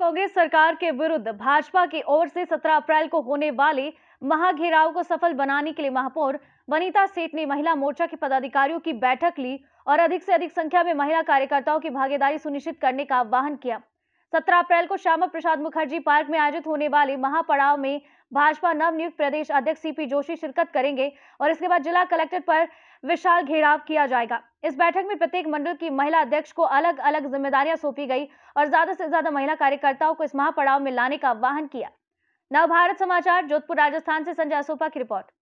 कांग्रेस सरकार के विरुद्ध भाजपा की ओर से 17 अप्रैल को होने वाले महाघेराव को सफल बनाने के लिए महापौर वनिता सेठ ने महिला मोर्चा के पदाधिकारियों की बैठक ली और अधिक से अधिक संख्या में महिला कार्यकर्ताओं की भागीदारी सुनिश्चित करने का आह्वान किया सत्रह अप्रैल को श्यामा प्रसाद मुखर्जी पार्क में आयोजित होने वाले महापड़ाव में भाजपा नवनियुक्त प्रदेश अध्यक्ष सीपी जोशी शिरकत करेंगे और इसके बाद जिला कलेक्टर पर विशाल घेराव किया जाएगा इस बैठक में प्रत्येक मंडल की महिला अध्यक्ष को अलग अलग जिम्मेदारियां सौंपी गई और ज्यादा से ज्यादा महिला कार्यकर्ताओं को इस महापड़ाव में लाने का आह्वान किया नव भारत समाचार जोधपुर राजस्थान से संजय असोपा की रिपोर्ट